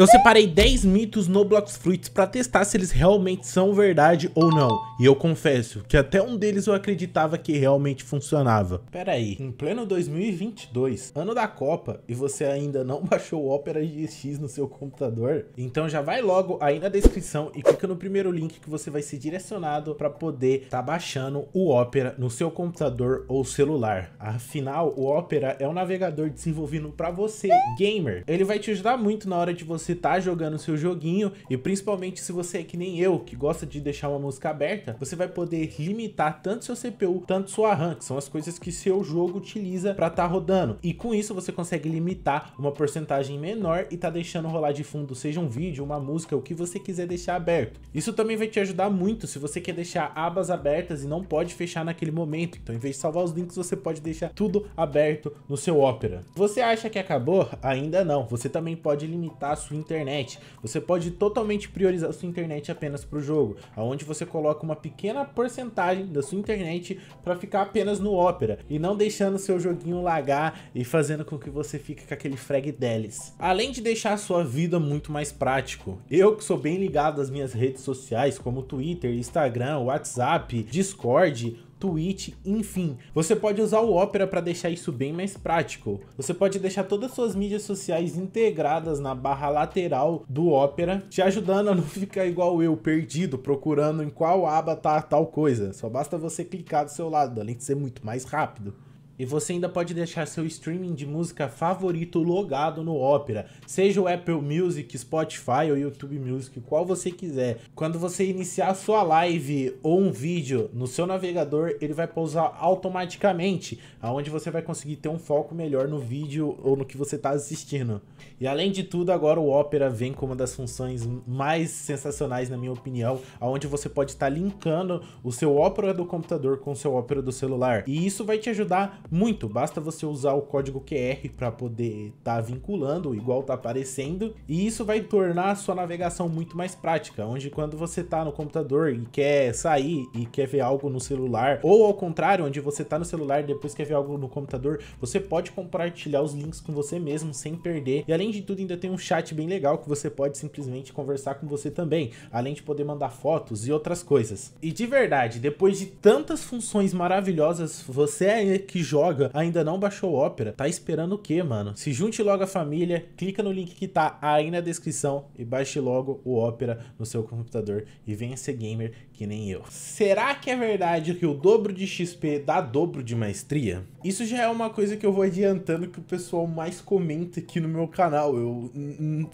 Eu separei 10 mitos no Blocks Fruits para testar se eles realmente são verdade ou não. E eu confesso que até um deles eu acreditava que realmente funcionava. Pera aí, em pleno 2022, ano da Copa, e você ainda não baixou o Opera GX no seu computador? Então já vai logo aí na descrição e clica no primeiro link que você vai ser direcionado para poder tá baixando o Opera no seu computador ou celular. Afinal, o Opera é um navegador desenvolvido para você, gamer. Ele vai te ajudar muito na hora de você se tá jogando seu joguinho e principalmente se você é que nem eu, que gosta de deixar uma música aberta, você vai poder limitar tanto seu CPU, tanto sua RAM, que são as coisas que seu jogo utiliza para estar tá rodando. E com isso você consegue limitar uma porcentagem menor e tá deixando rolar de fundo, seja um vídeo, uma música, o que você quiser deixar aberto. Isso também vai te ajudar muito se você quer deixar abas abertas e não pode fechar naquele momento. Então, em vez de salvar os links, você pode deixar tudo aberto no seu Opera. Você acha que acabou? Ainda não. Você também pode limitar a sua internet. Você pode totalmente priorizar sua internet apenas para o jogo, aonde você coloca uma pequena porcentagem da sua internet para ficar apenas no Opera e não deixando seu joguinho lagar e fazendo com que você fique com aquele frag deles. Além de deixar a sua vida muito mais prático, eu que sou bem ligado às minhas redes sociais como Twitter, Instagram, WhatsApp, Discord, Twitch, enfim. Você pode usar o Opera para deixar isso bem mais prático. Você pode deixar todas as suas mídias sociais integradas na barra lateral do Opera, te ajudando a não ficar igual eu, perdido, procurando em qual aba tá tal coisa. Só basta você clicar do seu lado, além de ser muito mais rápido. E você ainda pode deixar seu streaming de música favorito logado no Opera, seja o Apple Music, Spotify ou YouTube Music, qual você quiser. Quando você iniciar sua live ou um vídeo no seu navegador, ele vai pausar automaticamente, aonde você vai conseguir ter um foco melhor no vídeo ou no que você está assistindo. E além de tudo, agora o Opera vem com uma das funções mais sensacionais, na minha opinião, aonde você pode estar tá linkando o seu Opera do computador com o seu Opera do celular. E isso vai te ajudar muito, basta você usar o código QR para poder estar tá vinculando, igual tá aparecendo, e isso vai tornar a sua navegação muito mais prática, onde quando você tá no computador e quer sair e quer ver algo no celular, ou ao contrário, onde você tá no celular e depois quer ver algo no computador, você pode compartilhar os links com você mesmo sem perder. E além de tudo, ainda tem um chat bem legal que você pode simplesmente conversar com você também, além de poder mandar fotos e outras coisas. E de verdade, depois de tantas funções maravilhosas, você é que joga joga, ainda não baixou Opera, tá esperando o quê, mano? Se junte logo à família, clica no link que tá aí na descrição e baixe logo o Opera no seu computador e venha ser gamer que nem eu. Será que é verdade que o dobro de XP dá dobro de maestria? Isso já é uma coisa que eu vou adiantando que o pessoal mais comenta aqui no meu canal, eu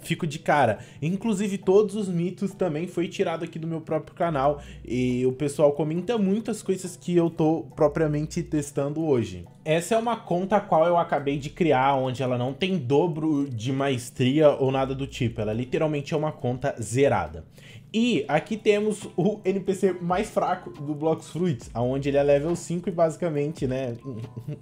fico de cara. Inclusive todos os mitos também foi tirado aqui do meu próprio canal e o pessoal comenta muitas coisas que eu tô propriamente testando hoje essa é uma conta a qual eu acabei de criar, onde ela não tem dobro de maestria ou nada do tipo. Ela literalmente é uma conta zerada. E aqui temos o NPC mais fraco do Blocks Fruits, onde ele é level 5 e basicamente, né...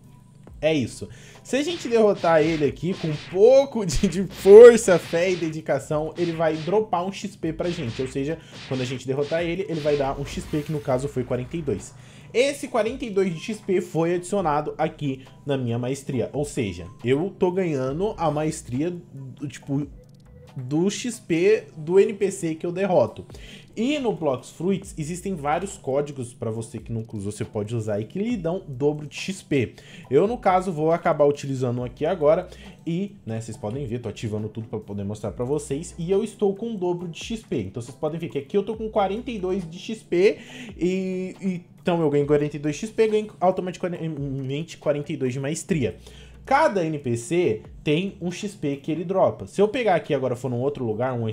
É isso. Se a gente derrotar ele aqui com um pouco de, de, força, fé e dedicação, ele vai dropar um XP pra gente. Ou seja, quando a gente derrotar ele, ele vai dar um XP, que no caso foi 42. Esse 42 de XP foi adicionado aqui na minha maestria, ou seja, eu tô ganhando a maestria, do, tipo, do XP do NPC que eu derroto. E no Blox Fruits existem vários códigos para você que nunca usou, você pode usar e que lhe dão dobro de XP. Eu, no caso, vou acabar utilizando um aqui agora e, né, vocês podem ver, tô ativando tudo para poder mostrar para vocês e eu estou com dobro de XP. Então vocês podem ver que aqui eu tô com 42 de XP e, e então eu ganho 42 XP, ganho automaticamente 42 de maestria. Cada NPC tem um XP que ele dropa. Se eu pegar aqui agora for num outro lugar, um, um,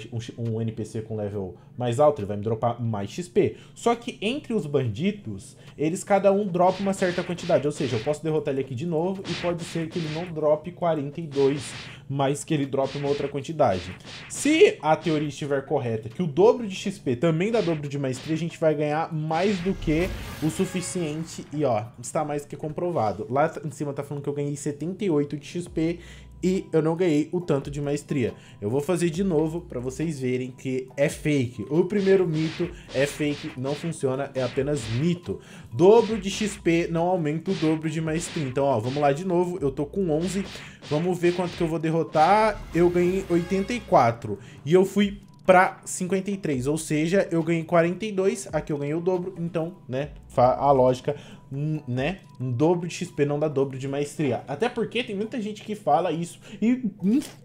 um, NPC com level mais alto, ele vai me dropar mais XP. Só que entre os bandidos, eles cada um dropa uma certa quantidade. Ou seja, eu posso derrotar ele aqui de novo e pode ser que ele não drope 42, mas que ele drope uma outra quantidade. Se a teoria estiver correta, que o dobro de XP também dá dobro de maestria, a gente vai ganhar mais do que o suficiente. E ó, está mais que comprovado. Lá em cima tá falando que eu ganhei 78 de XP e eu não ganhei o tanto de maestria. Eu vou fazer de novo para vocês verem que é fake. O primeiro mito é fake, não funciona, é apenas mito. Dobro de XP não aumenta o dobro de maestria. Então, ó, vamos lá de novo. Eu tô com 11. Vamos ver quanto que eu vou derrotar. Eu ganhei 84 e eu fui para 53, ou seja, eu ganhei 42, aqui eu ganhei o dobro, então, né, a lógica, né, um dobro de XP não dá dobro de maestria. Até porque tem muita gente que fala isso e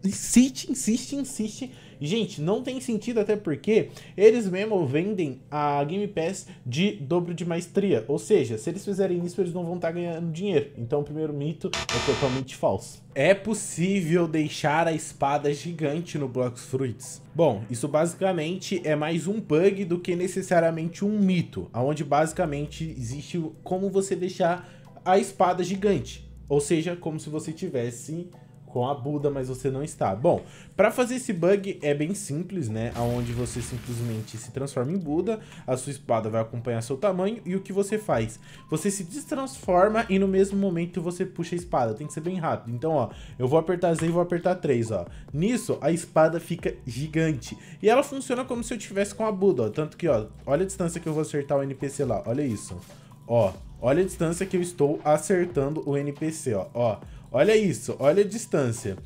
insiste, insiste, insiste Gente, não tem sentido até porque eles mesmo vendem a Game Pass de dobro de maestria. Ou seja, se eles fizerem isso, eles não vão estar tá ganhando dinheiro. Então o primeiro mito é totalmente falso. É possível deixar a espada gigante no Blox Fruits? Bom, isso basicamente é mais um bug do que necessariamente um mito, onde basicamente existe como você deixar a espada gigante. Ou seja, como se você tivesse com a Buda, mas você não está. Bom, para fazer esse bug é bem simples, né? Aonde você simplesmente se transforma em Buda, a sua espada vai acompanhar seu tamanho e o que você faz? Você se destransforma e no mesmo momento você puxa a espada. Tem que ser bem rápido. Então, ó, eu vou apertar Z e vou apertar 3, ó. Nisso, a espada fica gigante. E ela funciona como se eu tivesse com a Buda, ó. Tanto que, ó, olha a distância que eu vou acertar o NPC lá. Olha isso. Ó, olha a distância que eu estou acertando o NPC, ó. Ó, Olha isso, olha a distância.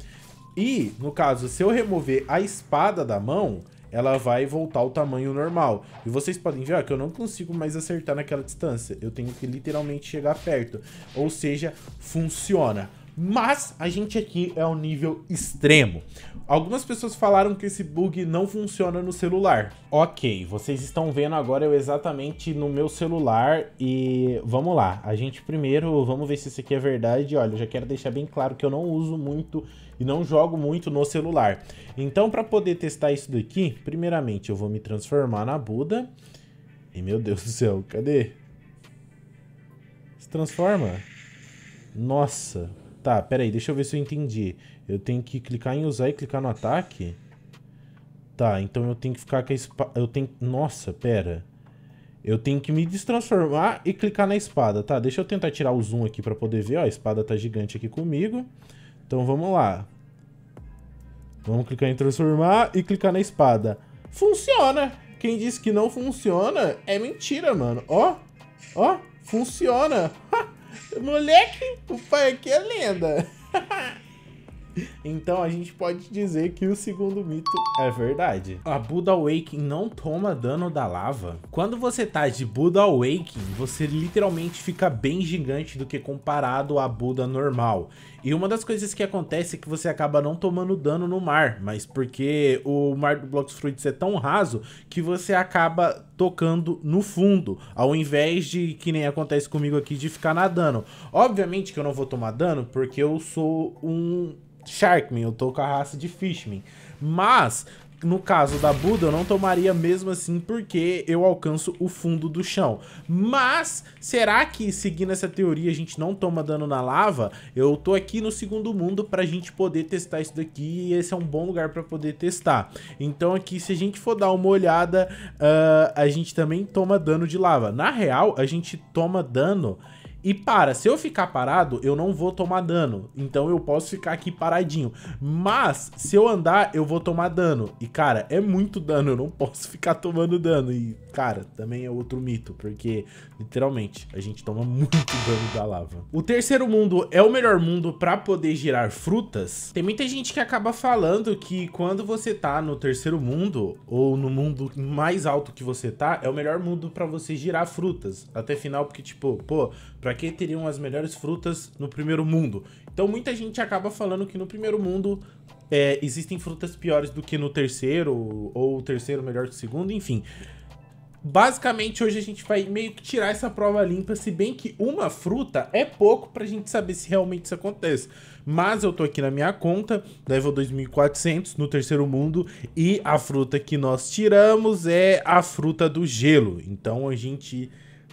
E, no caso, se eu remover a espada da mão, ela vai voltar ao tamanho normal. E vocês podem ver ó, que eu não consigo mais acertar naquela distância. Eu tenho que literalmente chegar perto. Ou seja, funciona. Mas a gente aqui é um nível extremo. Algumas pessoas falaram que esse bug não funciona no celular. Ok, vocês estão vendo agora eu exatamente no meu celular e vamos lá. A gente primeiro, vamos ver se isso aqui é verdade. Olha, eu já quero deixar bem claro que eu não uso muito e não jogo muito no celular. Então, para poder testar isso daqui, primeiramente eu vou me transformar na Buda. E meu Deus do céu, cadê? Se transforma. Nossa, Tá, peraí, deixa eu ver se eu entendi. Eu tenho que clicar em usar e clicar no ataque? Tá, então eu tenho que ficar com a espada... Eu tenho... Nossa, pera. Eu tenho que me destransformar e clicar na espada, tá? Deixa eu tentar tirar o zoom aqui pra poder ver. Ó, a espada tá gigante aqui comigo. Então vamos lá. Vamos clicar em transformar e clicar na espada. Funciona! Quem disse que não funciona é mentira, mano. Ó, ó, funciona! Ha! Moleque, o pai aqui é lenda. Então a gente pode dizer que o segundo mito é verdade. A Buda Awakening não toma dano da lava. Quando você tá de Buda Awakening, você literalmente fica bem gigante do que comparado a Buda normal. E uma das coisas que acontece é que você acaba não tomando dano no mar, mas porque o mar do Blocks Fruits é tão raso que você acaba tocando no fundo, ao invés de, que nem acontece comigo aqui, de ficar nadando. Obviamente que eu não vou tomar dano, porque eu sou um Sharkman, eu tô com a raça de Fishman. Mas, no caso da Buda, eu não tomaria mesmo assim porque eu alcanço o fundo do chão. Mas, será que seguindo essa teoria a gente não toma dano na lava? Eu tô aqui no segundo mundo pra gente poder testar isso daqui e esse é um bom lugar pra poder testar. Então aqui, se a gente for dar uma olhada, uh, a gente também toma dano de lava. Na real, a gente toma dano e para, se eu ficar parado, eu não vou tomar dano. Então eu posso ficar aqui paradinho. Mas, se eu andar, eu vou tomar dano. E, cara, é muito dano. Eu não posso ficar tomando dano. E, cara, também é outro mito. Porque, literalmente, a gente toma muito dano da lava. O terceiro mundo é o melhor mundo para poder girar frutas? Tem muita gente que acaba falando que quando você tá no terceiro mundo, ou no mundo mais alto que você tá, é o melhor mundo para você girar frutas. Até final, porque, tipo, pô para quem teriam as melhores frutas no primeiro mundo. Então muita gente acaba falando que no primeiro mundo é, existem frutas piores do que no terceiro, ou o terceiro melhor que o segundo, enfim. Basicamente, hoje a gente vai meio que tirar essa prova limpa, se bem que uma fruta é pouco pra gente saber se realmente isso acontece. Mas eu tô aqui na minha conta, level 2400, no terceiro mundo, e a fruta que nós tiramos é a fruta do gelo. Então a gente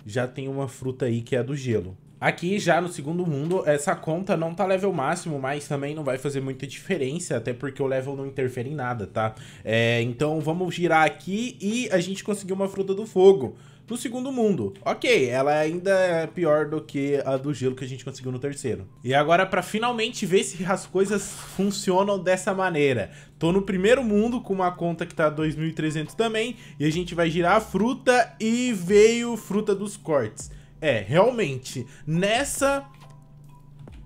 já tem uma fruta aí que é a do gelo. Aqui já no segundo mundo, essa conta não tá level máximo, mas também não vai fazer muita diferença, até porque o level não interfere em nada, tá? É, então vamos girar aqui e a gente conseguiu uma fruta do fogo pro segundo mundo. Ok, ela ainda é pior do que a do gelo que a gente conseguiu no terceiro. E agora para finalmente ver se as coisas funcionam dessa maneira. Tô no primeiro mundo com uma conta que tá 2.300 também e a gente vai girar a fruta e veio fruta dos cortes. É, realmente, nessa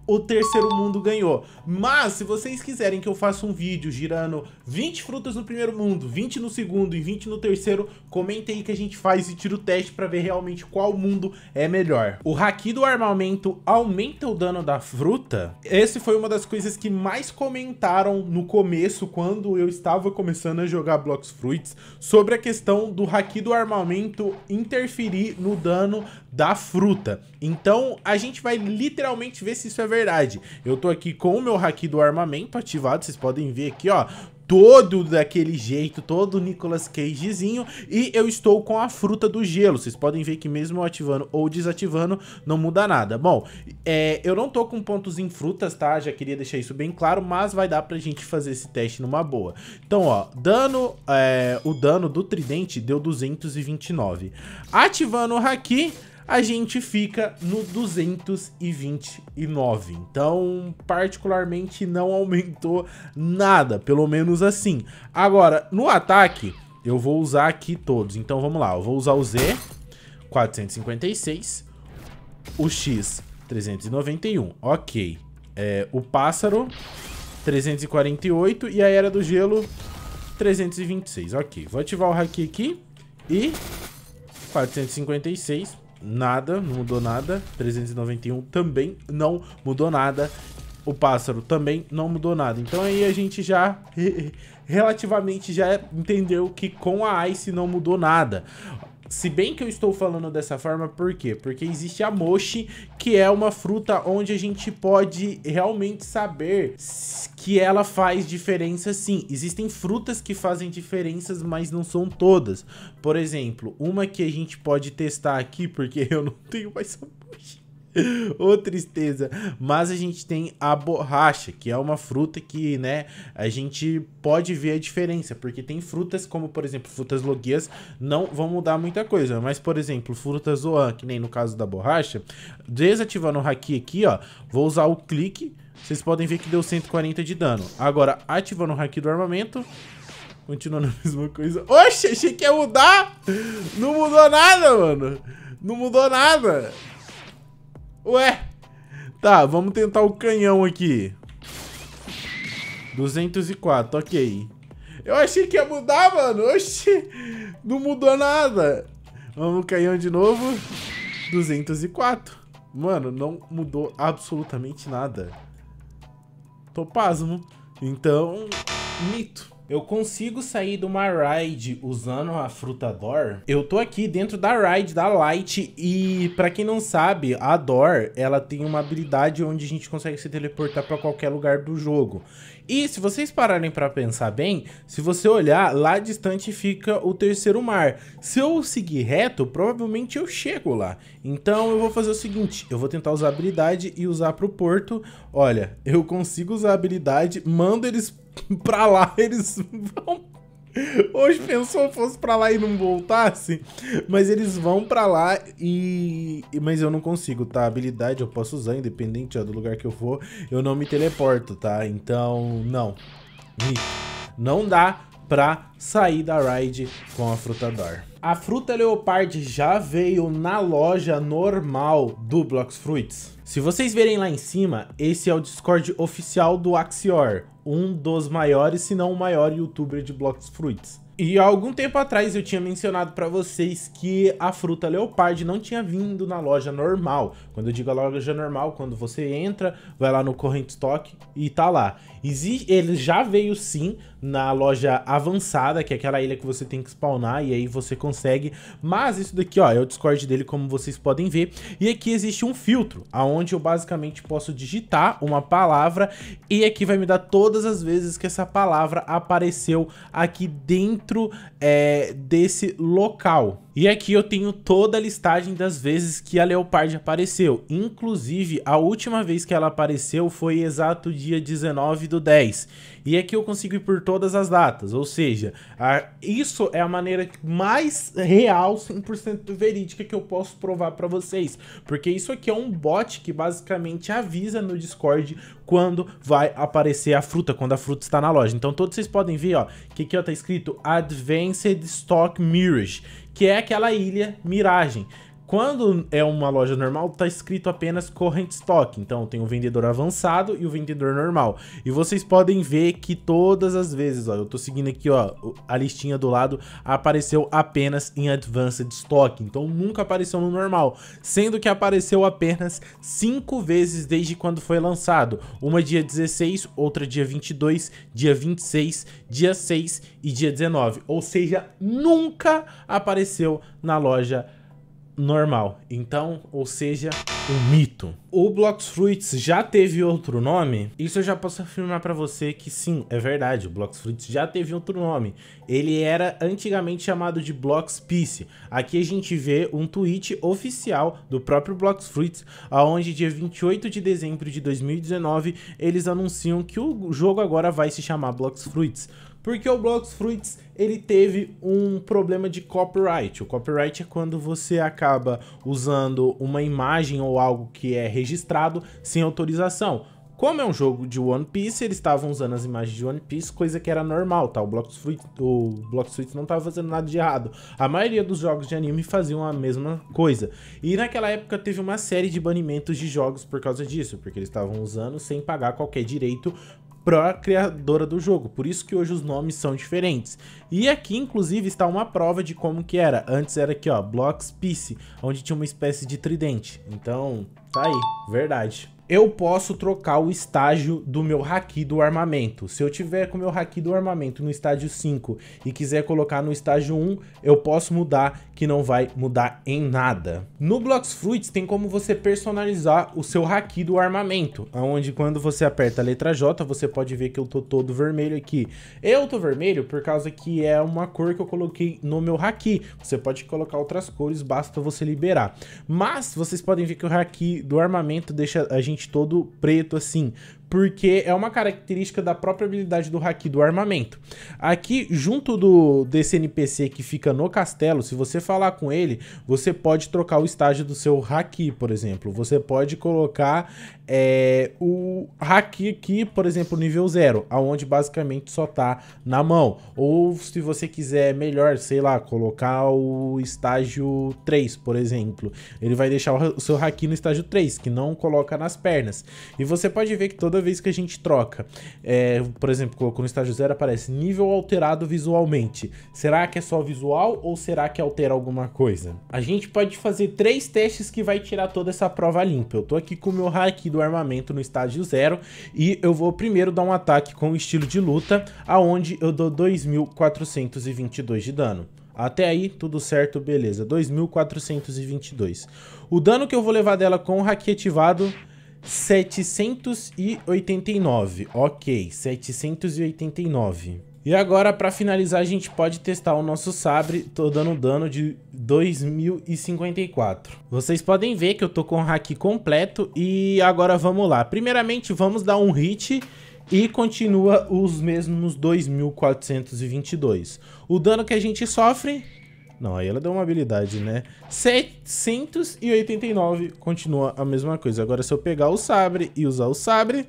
o terceiro mundo ganhou. Mas se vocês quiserem que eu faça um vídeo girando 20 frutas no primeiro mundo, 20 no segundo e 20 no terceiro, comenta aí que a gente faz e tira o teste para ver realmente qual mundo é melhor. O haki do armamento aumenta o dano da fruta? Esse foi uma das coisas que mais comentaram no começo, quando eu estava começando a jogar Blocks Fruits, sobre a questão do haki do armamento interferir no dano da fruta. Então, a gente vai literalmente ver se isso é verdade. Eu tô aqui com o meu haki do armamento ativado, vocês podem ver aqui, ó todo daquele jeito, todo Nicolas Cagezinho, e eu estou com a fruta do gelo. Vocês podem ver que mesmo ativando ou desativando, não muda nada. Bom, é, eu não tô com pontos em frutas, tá? Já queria deixar isso bem claro, mas vai dar pra gente fazer esse teste numa boa. Então, ó, dano, é, o dano do tridente deu 229. Ativando o Haki a gente fica no 229. Então, particularmente, não aumentou nada, pelo menos assim. Agora, no ataque, eu vou usar aqui todos. Então, vamos lá. Eu vou usar o Z, 456. O X, 391. Ok. É, o Pássaro, 348. E a Era do Gelo, 326. Ok. Vou ativar o Haki aqui. E... 456 nada, não mudou nada. 391 também não mudou nada. O pássaro também não mudou nada. Então aí a gente já relativamente já entendeu que com a Ice não mudou nada. Se bem que eu estou falando dessa forma, por quê? Porque existe a mochi, que é uma fruta onde a gente pode realmente saber que ela faz diferença sim. Existem frutas que fazem diferenças, mas não são todas. Por exemplo, uma que a gente pode testar aqui, porque eu não tenho mais a mochi. Ô oh, tristeza. Mas a gente tem a borracha, que é uma fruta que, né, a gente pode ver a diferença, porque tem frutas como, por exemplo, frutas loguias, não vão mudar muita coisa, mas por exemplo, frutas zoan, que nem no caso da borracha, desativando o haki aqui, ó, vou usar o clique, vocês podem ver que deu 140 de dano. Agora, ativando o haki do armamento, continuando a mesma coisa. Oxe, achei que ia mudar! Não mudou nada, mano! Não mudou nada! Ué! Tá, vamos tentar o canhão aqui. 204, ok. Eu achei que ia mudar, mano. Oxi, não mudou nada. Vamos canhão de novo. 204. Mano, não mudou absolutamente nada. Tô pasmo. Então, mito eu consigo sair de uma ride usando a fruta Dor. Eu tô aqui dentro da ride da Light e para quem não sabe, a Dor, ela tem uma habilidade onde a gente consegue se teleportar para qualquer lugar do jogo. E se vocês pararem para pensar bem, se você olhar lá distante fica o terceiro mar. Se eu seguir reto, provavelmente eu chego lá. Então eu vou fazer o seguinte, eu vou tentar usar a habilidade e usar pro porto. Olha, eu consigo usar a habilidade, mando eles pra lá, eles vão... Hoje pensou fosse para lá e não voltasse, mas eles vão para lá e mas eu não consigo, tá? habilidade eu posso usar independente ó, do lugar que eu for, eu não me teleporto, tá? Então, não. Não dá para sair da ride com a Frutador. A fruta Leopard já veio na loja normal do Blox Fruits. Se vocês verem lá em cima, esse é o Discord oficial do Axior, um dos maiores, se não o maior youtuber de Blox Fruits. E há algum tempo atrás eu tinha mencionado para vocês que a fruta Leopard não tinha vindo na loja normal. Quando eu digo a loja normal, quando você entra, vai lá no Corrente Stock e tá lá. Eles já veio sim na loja avançada, que é aquela ilha que você tem que spawnar e aí você consegue. Mas isso daqui, ó, é o Discord dele, como vocês podem ver. E aqui existe um filtro, aonde eu basicamente posso digitar uma palavra e aqui vai me dar todas as vezes que essa palavra apareceu aqui dentro é, desse local. E aqui é eu tenho toda a listagem das vezes que a Leopard apareceu. Inclusive, a última vez que ela apareceu foi exato dia 19 do 10. E aqui é eu consigo ir por todas as datas, ou seja, a... isso é a maneira mais real, 100% verídica que eu posso provar para vocês. Porque isso aqui é um bot que basicamente avisa no Discord quando vai aparecer a fruta, quando a fruta está na loja. Então todos vocês podem ver, ó, que aqui ó, tá escrito Advanced Stock Mirage, que é aquela ilha Miragem, quando é uma loja normal, tá escrito apenas current stock. Então tem o vendedor avançado e o vendedor normal. E vocês podem ver que todas as vezes, ó, eu tô seguindo aqui, ó, a listinha do lado apareceu apenas em advanced stock. Então nunca apareceu no normal, sendo que apareceu apenas 5 vezes desde quando foi lançado. Uma dia 16, outra dia 22, dia 26, dia 6 e dia 19. Ou seja, nunca apareceu na loja normal normal. Então, ou seja, um mito. O Blox Fruits já teve outro nome? Isso eu já posso afirmar para você que sim, é verdade. O Blox Fruits já teve outro nome. Ele era antigamente chamado de Blox Peace. Aqui a gente vê um tweet oficial do próprio Blox Fruits, aonde dia 28 de dezembro de 2019, eles anunciam que o jogo agora vai se chamar Blox Fruits. Porque o Blox Fruits, ele teve um problema de copyright. O copyright é quando você acaba usando uma imagem ou algo que é registrado sem autorização. Como é um jogo de One Piece, eles estavam usando as imagens de One Piece, coisa que era normal, tá? O Blox Fruits, o Blox Fruits não estava fazendo nada de errado. A maioria dos jogos de anime faziam a mesma coisa. E naquela época teve uma série de banimentos de jogos por causa disso, porque eles estavam usando sem pagar qualquer direito para criadora do jogo. Por isso que hoje os nomes são diferentes. E aqui, inclusive, está uma prova de como que era. Antes era aqui, ó, Blocks Piece, onde tinha uma espécie de tridente. Então, tá aí, verdade eu posso trocar o estágio do meu haki do armamento. Se eu tiver com o meu haki do armamento no estágio 5 e quiser colocar no estágio 1, eu posso mudar, que não vai mudar em nada. No Blocks Fruits tem como você personalizar o seu haki do armamento, onde quando você aperta a letra J, você pode ver que eu tô todo vermelho aqui. Eu tô vermelho por causa que é uma cor que eu coloquei no meu haki. Você pode colocar outras cores, basta você liberar. Mas vocês podem ver que o haki do armamento deixa a gente todo preto assim, porque é uma característica da própria habilidade do Haki do armamento. Aqui, junto do desse NPC que fica no castelo, se você falar com ele, você pode trocar o estágio do seu Haki, por exemplo. Você pode colocar é, o Haki aqui, por exemplo, nível 0, aonde basicamente só tá na mão. Ou se você quiser é melhor, sei lá, colocar o estágio 3, por exemplo. Ele vai deixar o seu Haki no estágio 3, que não coloca nas pernas. E você pode ver que toda toda vez que a gente troca. É, por exemplo, colocou no estágio zero, aparece nível alterado visualmente. Será que é só visual ou será que altera alguma coisa? A gente pode fazer três testes que vai tirar toda essa prova limpa. Eu tô aqui com o meu hack do armamento no estágio zero e eu vou primeiro dar um ataque com o estilo de luta, aonde eu dou 2.422 de dano. Até aí, tudo certo, beleza. 2.422. O dano que eu vou levar dela com o hack ativado 789. Ok, 789. E agora, para finalizar, a gente pode testar o nosso sabre. Tô dando dano de 2054. Vocês podem ver que eu tô com o hack completo. E agora vamos lá. Primeiramente, vamos dar um hit e continua os mesmos 2422. O dano que a gente sofre não, aí ela deu uma habilidade, né? 789 continua a mesma coisa. Agora, se eu pegar o sabre e usar o sabre,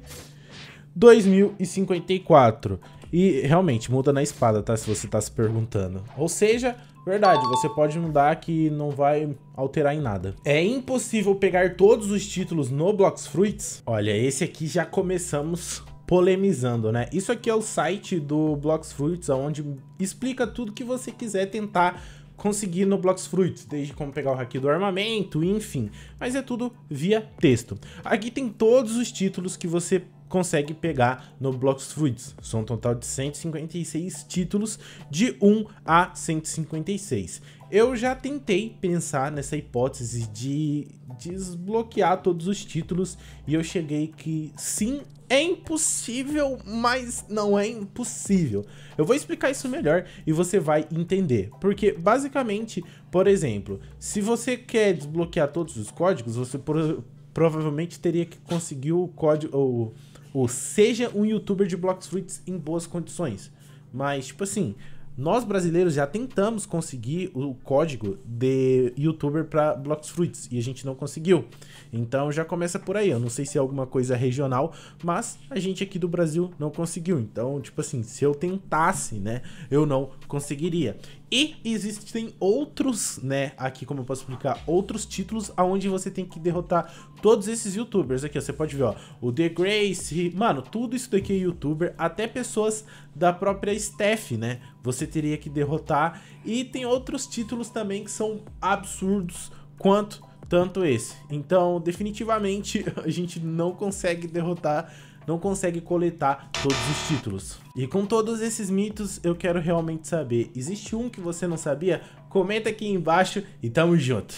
2054. E realmente, muda na espada, tá? Se você tá se perguntando. Ou seja, verdade, você pode mudar que não vai alterar em nada. É impossível pegar todos os títulos no Blocks Fruits. Olha, esse aqui já começamos polemizando, né? Isso aqui é o site do Blocks Fruits, onde explica tudo que você quiser tentar conseguir no Blox Fruits, desde como pegar o haki do armamento, enfim. Mas é tudo via texto. Aqui tem todos os títulos que você consegue pegar no Blox Fruits. São um total de 156 títulos, de 1 a 156. Eu já tentei pensar nessa hipótese de desbloquear todos os títulos e eu cheguei que sim é impossível, mas não é impossível. Eu vou explicar isso melhor e você vai entender. Porque, basicamente, por exemplo, se você quer desbloquear todos os códigos, você pro provavelmente teria que conseguir o código... Ou, ou seja um youtuber de Blox Fruits em boas condições. Mas, tipo assim, nós brasileiros já tentamos conseguir o código de youtuber para Blocks Fruits e a gente não conseguiu. Então já começa por aí. Eu não sei se é alguma coisa regional, mas a gente aqui do Brasil não conseguiu. Então, tipo assim, se eu tentasse, né, eu não conseguiria. E existem outros, né, aqui como eu posso explicar, outros títulos aonde você tem que derrotar todos esses youtubers. Aqui, ó, você pode ver, ó, o The Grace, mano, tudo isso daqui é youtuber, até pessoas da própria Steph, né, você teria que derrotar. E tem outros títulos também que são absurdos quanto tanto esse. Então, definitivamente, a gente não consegue derrotar, não consegue coletar todos os títulos. E com todos esses mitos, eu quero realmente saber, existe um que você não sabia? Comenta aqui embaixo e tamo junto!